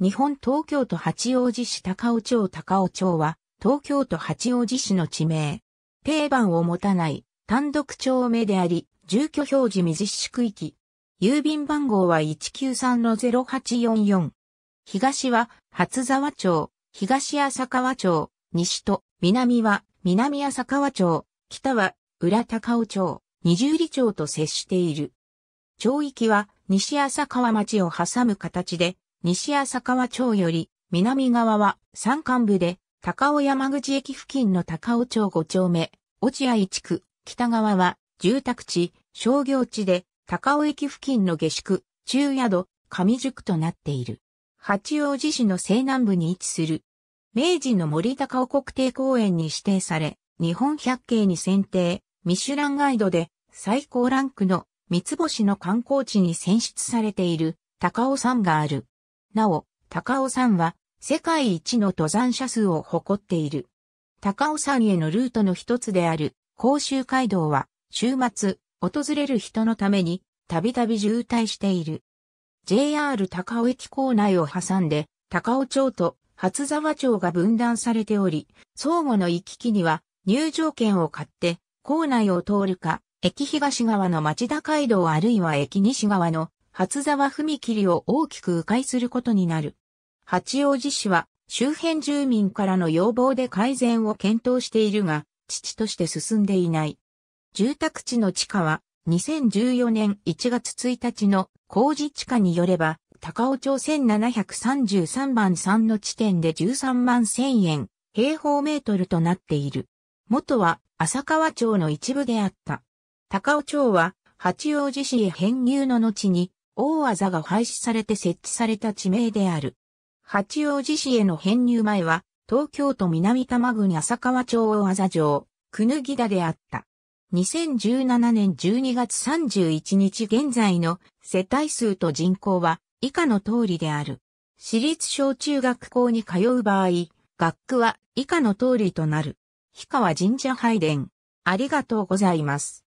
日本東京都八王子市高尾町高尾町は、東京都八王子市の地名。定番を持たない、単独町名であり、住居表示未実施区域。郵便番号は193-0844。東は、初沢町、東浅川町、西と、南は、南浅川町、北は、浦高尾町、二重里町と接している。町域は、西浅川町を挟む形で、西浅川町より、南側は山間部で、高尾山口駅付近の高尾町5丁目、落合地区、北側は住宅地、商業地で、高尾駅付近の下宿、中宿、上宿となっている。八王子市の西南部に位置する。明治の森高尾国定公園に指定され、日本百景に選定、ミシュランガイドで最高ランクの三つ星の観光地に選出されている高尾山がある。なお、高尾山は世界一の登山者数を誇っている。高尾山へのルートの一つである甲州街道は週末訪れる人のためにたびたび渋滞している。JR 高尾駅構内を挟んで高尾町と初沢町が分断されており、相互の行き来には入場券を買って構内を通るか、駅東側の町田街道あるいは駅西側の初沢踏切を大きく迂回することになる。八王子市は周辺住民からの要望で改善を検討しているが、父として進んでいない。住宅地の地価は2014年1月1日の工事地価によれば、高尾町1733番3の地点で13万1000円、平方メートルとなっている。元は浅川町の一部であった。高尾町は八王子市へ編入の後に大技が廃止されて設置された地名である。八王子市への編入前は、東京都南多摩郡浅川町大技城、くぬぎだであった。2017年12月31日現在の世帯数と人口は以下の通りである。私立小中学校に通う場合、学区は以下の通りとなる。氷川神社拝殿。ありがとうございます。